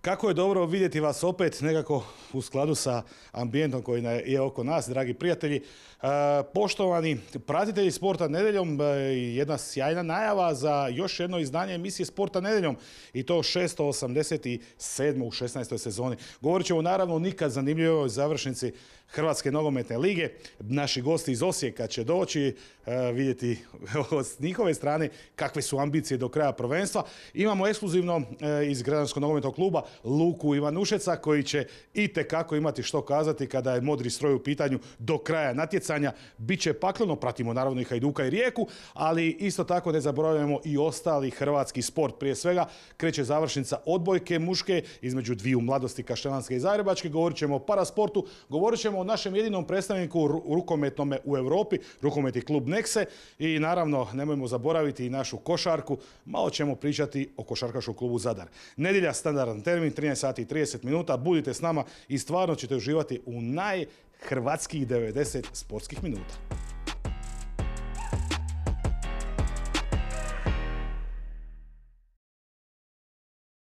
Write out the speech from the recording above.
Kako je dobro vidjeti vas opet nekako u skladu sa ambijentom koji je oko nas, dragi prijatelji. E, poštovani pratitelji Sporta nedeljom, e, jedna sjajna najava za još jedno izdanje emisije Sporta nedeljom i to 687. u 16. sezoni. Govorit ćemo naravno nikad zanimljivoj završnici Hrvatske nogometne lige. Naši gosti iz Osijeka će doći e, vidjeti s njihove strane kakve su ambicije do kraja prvenstva. Imamo ekskluzivno iz Gradanskog nogometnog kluba Luku Ivanušeca koji će itekako imati što kazati kada je modri stroj u pitanju do kraja natjecanja. Biće pakleno, pratimo naravno i Hajduka i Rijeku, ali isto tako ne zaboravljamo i ostali hrvatski sport. Prije svega kreće završnica odbojke muške između dviju mladosti Kaštelanske i Zagrebačke. Govorit ćemo o parasportu, govorit ćemo o našem jedinom predstavniku rukometnome u Europi, rukometni klub Nekse i naravno nemojmo zaboraviti i našu košarku. Malo ćemo pričati o košarkašu klubu Zadar. Nedjelja standardan termin termin 13 sati i 30 minuta. Budite s nama i stvarno ćete uživati u najhrvatskih 90 sportskih minuta.